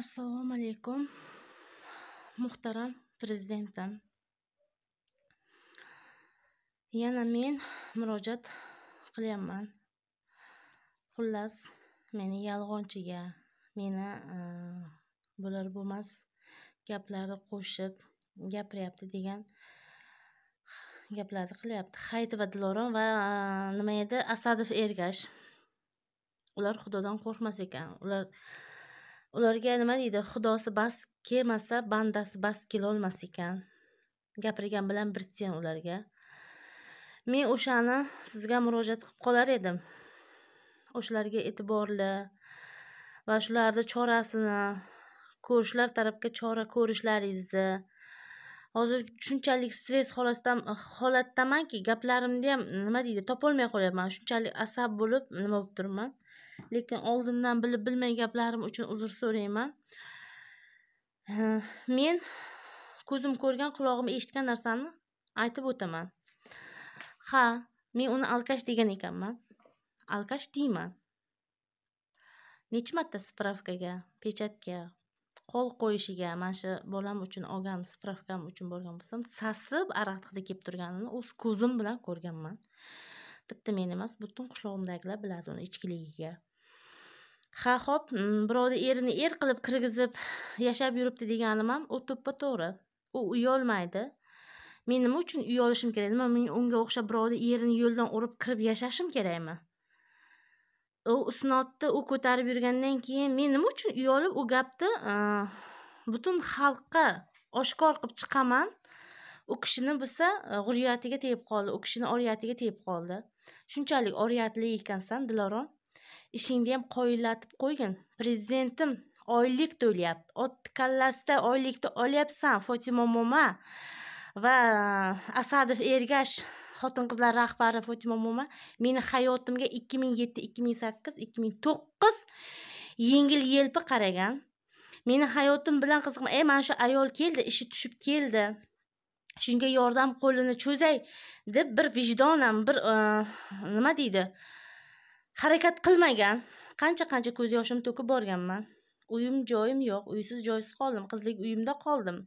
assalomu alaykum muhtaram prezidentim yana men murojaat qilyapman xullas meni yolg'onchiga meni e, bo'lar bo'lmas gaplarni qo'shib gapiryapti degan gaplarni qilyapti va dilorom va e, nima edi asadov ergash ular xudodan qo'rqmas ekan ular ularga nima deydi xudosi bas kelmasa bandasi bas kelolmas ekan gapirgan bilan tiyin ularga men o'shani sizga murojaat qilib qolar edim o'shalarga e'tiborli va shularni chorasini ko'rishlar tarafga chora ko'rishlaringizni hozir shunchalik stress holatidan holatdamanki gaplarimni ham nima deydi topolmay qolyapman shunchalik asab bo'lib nima bo'lib turibman lekin oldindan bilib bilmay gaplarim uchun uzr so'rayman men ko'zim ko'rgan qulog'im eshitgan narsani aytib o'taman ha men uni alkash degan ekanman alkash deyman nechi marta spravkaga pechatga qo'l qo'yishiga mana shu bolam uchun olgan spravkam uchun borgan bo'lsam sasib ariq hidi kelib turganini o'z ko'zim bilan ko'rganman bitta men emas butun qishlog'imdagilar biladi uni ichkiligiga ha ho'p mm, birovni erini er qilib kirgizib yashab yuribdi deganim ham u to'ppa to'g'ri u uyolmaydi men nima uchun uyolishim kerak nima men unga o'xshab birovni erini yo'ldan urib kirib yashashim kerakmi u isnodni u ko'tarib yurgandan keyin men nima uchun uyolib u gapni e, butun xalqqa oshkor qilib chiqaman u kishini bilsa g'urriyatiga e, tegib qoldi u kishini oriyatiga tegib qoldi shunchalik oriyatli ekansan dilorom ishingni ham qoyillatib qo'ygin prezidentim oylik to'layapti otni kallasida oylikni olyapsan fotima mo'ma va e, asadov ergash xotin qizlar rahbari fotima mo'ma meni hayotimga ikki ming yetti ikki ming sakkiz ikki ming to'qqiz yengil yelpi qaragan meni hayotim bilan qiziqma ey mana shu ayol keldi ishi tushib keldi shunga yordam qo'lini cho'zay deb bir vijdonan bir e, nima deydi harakat qilmagan qancha qancha ko'z yoshimni to'kib borganman uyim joyim yo'q uysiz joysiz qoldim qizlik uyimda qoldim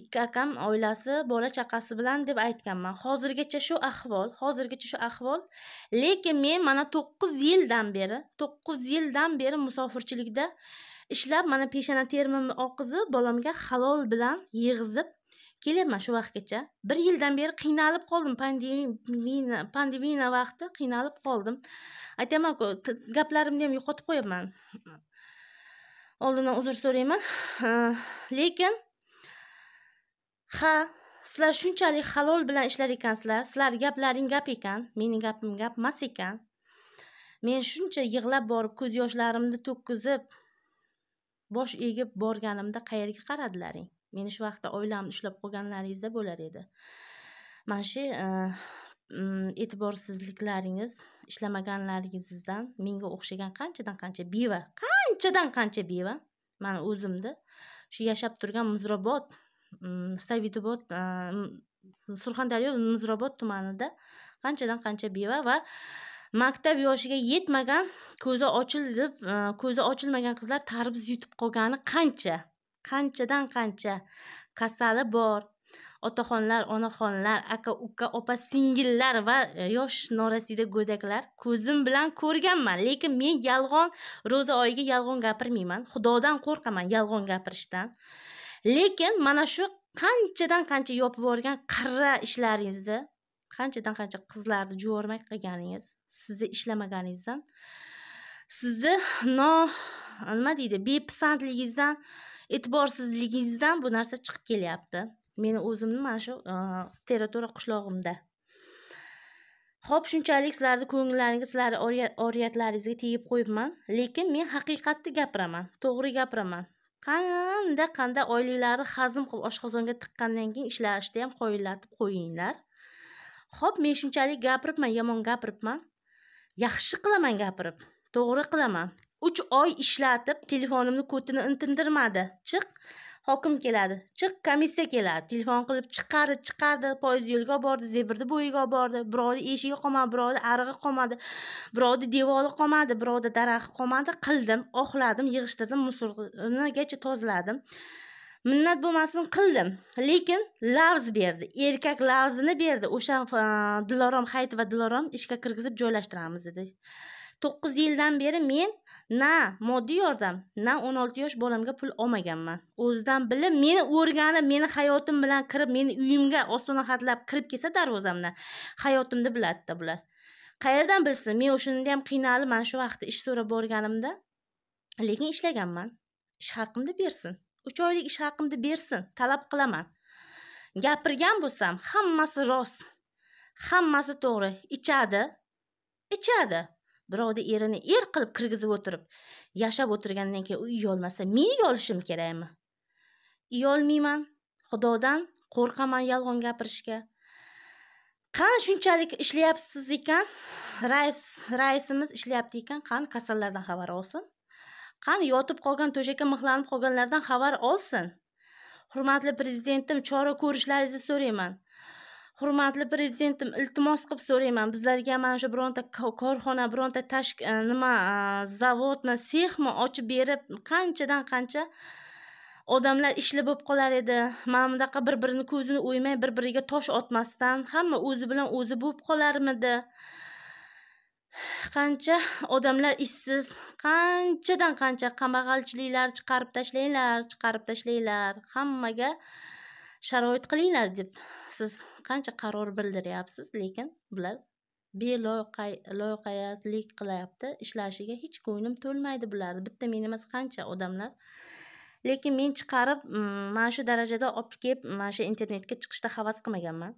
ikki akam oilasi bola chaqasi bilan deb aytganman hozirgacha shu ahvol hozirgacha shu ahvol lekin men mana to'qqiz yildan beri to'qqiz yildan beri musofirchilikda ishlab mana peshona termimni oqizib bolamga halol bilan yig'izib kelyapman shu vaqtgacha bir yildan beri qiynalib qoldim pandemiya pandemiya vaqti qiynalib qoldim aytamanku gaplarimni ham yo'qotib qo'yapman oldindan uzr so'rayman lekin ha sizlar shunchalik halol bilan ishlar ekansizlar sizlar gaplaring gap ekan mening gapim gap emas ekan men shuncha yig'lab borib ko'z yoshlarimni to'kkizib bosh egib borganimda qayerga qaradilaring meni shu vaqtda oilamni ushlab qolganlaringizda bo'lar edi mana shu e, mm, e'tiborsizliklaringiz ishlamaganlaringizdan menga o'xshagan qanchadan qancha beva qanchadan qancha beva mani o'zimni shu yashab turgan muzrabot mm, savitobod e, surxondaryo muzrabot tumanida qanchadan qancha beva va maktab yoshiga yetmagan ko'zi ochilib e, ko'zi ochilmagan qizlar tarbiz yutib qolgani qancha qanchadan qancha kasali bor otaxonlar onaxonlar aka uka opa singillar va e, yosh norasida go'daklar ko'zim bilan ko'rganman lekin men yolg'on ro'za oyiga yolg'on gapirmayman xudodan qo'rqaman yolg'on gapirishdan lekin mana shu qanchadan qancha yopib yuborgan qirra ishlaringizni qanchadan qancha qizlarni jo'rmak qilganingiz sizni ishlamaganingizdan sizni no nima deydi bepisandligingizdan e'tiborsizligingizdan bu narsa chiqib kelyapti meni o'zimni mana shu teratura qishlog'imda ho'p shunchalik sizlarni ko'ngillaringiz sizlarni oriyatlaringizga tegib qo'yibman lekin men haqiqatni gapiraman to'g'ri gapiraman qanda qanda oyliklarni hazm qilib oshqozonga tiqqandan keyin ishlashni ham qoyillatib qo'yinglar ho'p men shunchalik gapiribman yomon gapiribman yaxshi qilaman gapirib to'g'ri qilaman uch oy ishlatib telefonimni kotini intindirmadi chiq hokim keladi chiq komissiya keladi telefon qilib chiqardi chiqardi poyezd yo'lga olib bordi zebrni bo'yiga olib bordi birovni eshigi qolmadi birovni arig'i qolmadi birovni devori qolmadi birovni daraxti qolmadi qildim oxladim yig'ishtirdim musorgacha tozaladim minnat bo'lmasin qildim lekin lavz berdi erkak lavzini berdi o'sha dilorom hayitova dilorom ishga kirgizib joylashtiramiz dedi to'qqiz yildan beri men na moddiy yordam na o'n olti yosh bolamga pul olmaganman o'zidan bilib meni o'rganib meni hayotim bilan kirib meni uyimga ostona xatlab kirib kelsa darvozamdan hayotimni biladida bular qayerdan bilsin men o'shanda ham qiynalib mana shu vaqtda ish so'rab borganimda lekin ishlaganman ish haqimni bersin uch oylik ish haqimni bersin talab qilaman gapirgan bo'lsam hammasi rost hammasi to'g'ri ichadi ichadi birovni erini er qilib kirgizib o'tirib yashab o'tirgandan keyin u uyolmasa men uyolishim kerakmi uyolmayman xudodan qo'rqaman yolg'on gapirishga qani shunchalik ishlayapsiz ekan rais raisimiz ishlayapti ekan qani kasallardan xabar olsin qani yotib qolgan to'shakka mixlanib qolganlardan xabar olsin hurmatli prezidentim chora ko'rishlaringizni so'rayman hurmatli prezidentim iltimos qilib so'rayman bizlarga mana shu bironta korxona bironta tashk e, nima e, zavodmi sexmi ochib berib qanchadan qancha odamlar ishli bo'lib qolar edi mana bunaqa bir birini ko'zini o'ymay bir biriga tosh otmasdan hamma o'zi bilan o'zi bo'lib qolarmidi qancha odamlar ishsiz qanchadan qancha kambag'alchiliklar chiqarib tashlanglar chiqarib tashlanglar hammaga sharoit qilinglar deb siz qancha qaror bildiryapsiz lekin bular beloqayatlik qilyapti ishlashiga hech ko'nglim to'lmaydi bularni bitta men emas qancha odamlar lekin men chiqarib mm, mana shu darajada olib kelib mana shu internetga chiqishda havas qilmaganman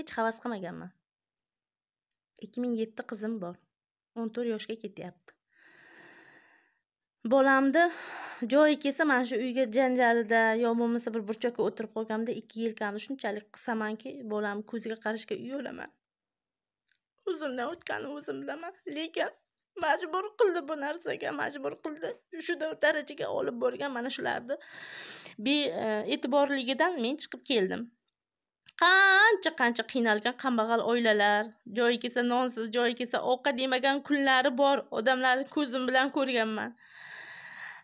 hech havas qilmaganman ikki ming yetti qizim bor o'n to'rt yoshga ketyapti bolamni joyi kelsa mana shu uyga janjalida yo bo'lmasa bir burchakka o'tirib qolganimda ikki yelkamni shunchalik qisamanki bolamni ko'ziga qarashga uyalaman o'zimdan o'tganini o'zim bilaman lekin majbur qildi bu narsaga majbur qildi shu darajaga olib borgan mana shularni e, e'tiborligidan men chiqib keldim qancha qancha qiynalgan kambag'al oilalar joyi kelsa nonsiz joyi kelsa ovqat yemagan kunlari bor odamlarni ko'zim bilan ko'rganman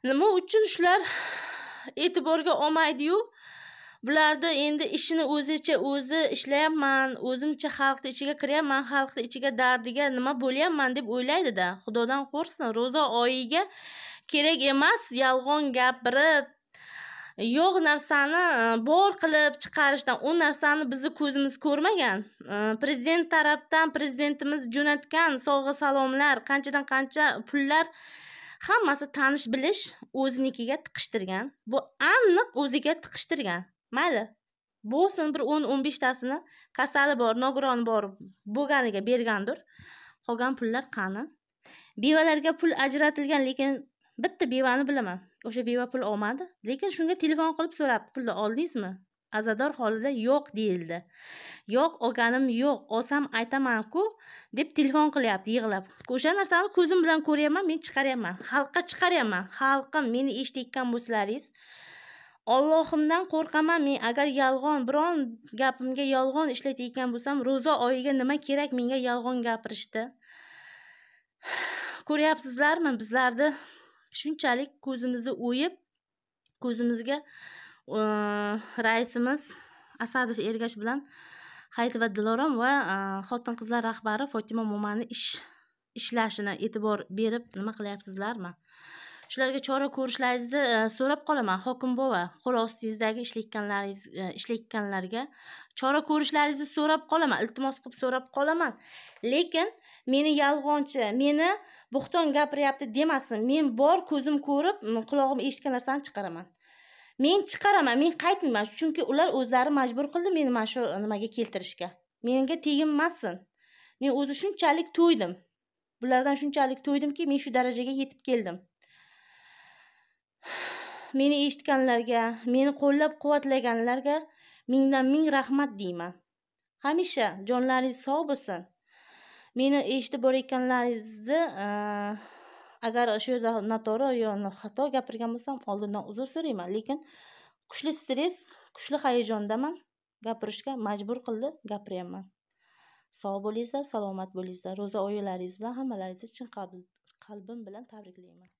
nima uchun shular e'tiborga olmaydiyu bularda endi ishini o'zicha o'zi ishlayapman o'zimcha xalqni ichiga kiryapman xalqni ichiga dardiga nima bo'lyapman deb o'ylaydida xudodan qo'rqsin ro'za oyiga kerak emas yolg'on gapirib yo'q narsani e, bor qilib chiqarishdan u narsani bizni ko'zimiz ko'rmagan e, prezident tarafdan prezidentimiz jo'natgan sovg'a salomlar qanchadan qancha pullar hammasi tanish bilish o'zinikiga tiqishtirgan bu aniq o'ziga tiqishtirgan mayli bo'lsin bir o'n o'n beshtasini kasali bor nogironi bor bo'lganiga bergandir qolgan pullar qani bevalarga pul ajratilgan lekin bitta bevani bilaman o'sha beva pul olmadi lekin shunga telefon qilib so'rab pulni oldingizmi azador holida yo'q deyildi yo'q olganim yo'q olsam aytamanku deb telefon qilyapti yig'lab o'sha narsani ko'zim bilan ko'ryapman men chiqaryapman xalqqa chiqaryapman xalqim meni eshitayotgan bo'lsalaringiz ollohimdan qo'rqaman men agar yolg'on biron gapimga yolg'on ishlatayotgan bo'lsam ro'za oyiga nima kerak menga yolg'on gapirishdi ko'ryapsizlarmi bizlarni shunchalik ko'zimizni o'yib ko'zimizga raisimiz asadov ergash bilan va dilorom va xotin qizlar rahbari fotima momani ish ishlashini e'tibor berib nima qilyapsizlarmi shularga chora ko'rishlaringizni e, so'rab qolaman hokim bova qo'l ostingizdagi ishlayotganlaringiz e, ishlayotganlarga chora ko'rishlaringizni so'rab qolaman iltimos qilib so'rab qolaman lekin meni yolg'onchi meni bo'xton gapiryapti demasin men bor ko'zim ko'rib qulog'im eshitgan narsani chiqaraman men chiqaraman men qaytmayman chunki ular o'zlari majbur qildi meni mana shu nimaga keltirishga menga teginmasin men o'zi shunchalik to'ydim bulardan shunchalik to'ydimki men shu darajaga yetib keldim meni eshitganlarga meni qo'llab quvvatlaganlarga mingdan ming rahmat deyman hamisha jonlaringiz sog' bo'lsin meni eshitib borayotganlaringizni e, agar shu yerda noto'g'ri yo xato gapirgan bo'lsam oldindan uzr so'rayman lekin kuchli stress kuchli hayajondaman gapirishga majbur qildi gapiryapman sog' bo'lingizlar salomat bo'lingizlar ro'za oyalaringiz bilan hammalaringizni chin qalbim bilan tabriklayman